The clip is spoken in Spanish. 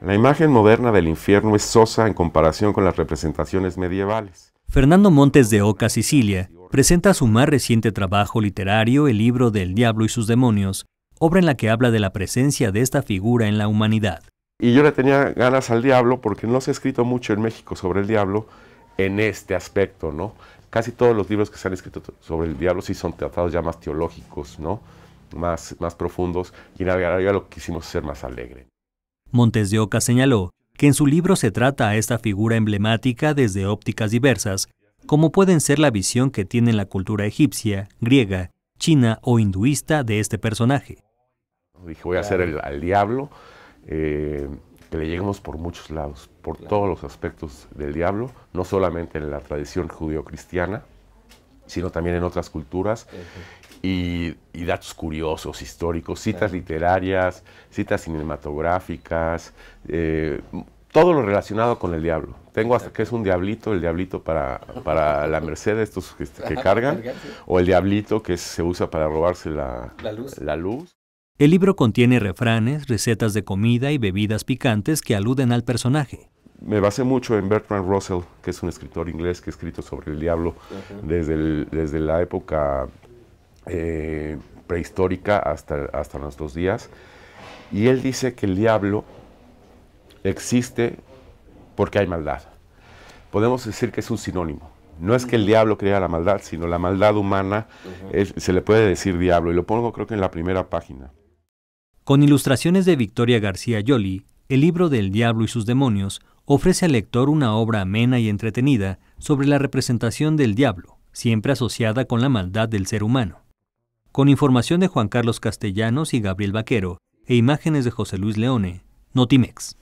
La imagen moderna del infierno es sosa en comparación con las representaciones medievales. Fernando Montes de Oca, Sicilia, presenta su más reciente trabajo literario, el libro del diablo y sus demonios, obra en la que habla de la presencia de esta figura en la humanidad. Y yo le tenía ganas al diablo porque no se ha escrito mucho en México sobre el diablo en este aspecto, ¿no? Casi todos los libros que se han escrito sobre el diablo sí son tratados ya más teológicos, ¿no? Más, más profundos y en la realidad lo quisimos ser más alegre. Montes de Oca señaló que en su libro se trata a esta figura emblemática desde ópticas diversas, como pueden ser la visión que tiene la cultura egipcia, griega, china o hinduista de este personaje. Dije, voy a hacer el, al diablo, eh, que le lleguemos por muchos lados, por todos los aspectos del diablo, no solamente en la tradición judío cristiana sino también en otras culturas, y, datos curiosos, históricos, citas literarias, citas cinematográficas, eh, todo lo relacionado con el diablo. Tengo hasta que es un diablito, el diablito para, para la merced, estos que, cargan, o el diablito que se usa para robarse la, luz. El libro contiene refranes, recetas de comida y bebidas picantes que aluden al personaje me basé mucho en Bertrand Russell, que es un escritor inglés que ha escrito sobre el diablo desde, desde la época eh, prehistórica hasta, hasta nuestros días. Y él dice que el diablo existe porque hay maldad. Podemos decir que es un sinónimo. No es que el diablo crea la maldad, sino la maldad humana se le puede decir diablo. Y lo pongo creo que en la primera página. Con ilustraciones de Victoria García Yoli, el libro del diablo y sus demonios ofrece al lector una obra amena y entretenida sobre la representación del diablo, siempre asociada con la maldad del ser humano. Con información de Juan Carlos Castellanos y Gabriel Vaquero e imágenes de José Luis Leone, Notimex.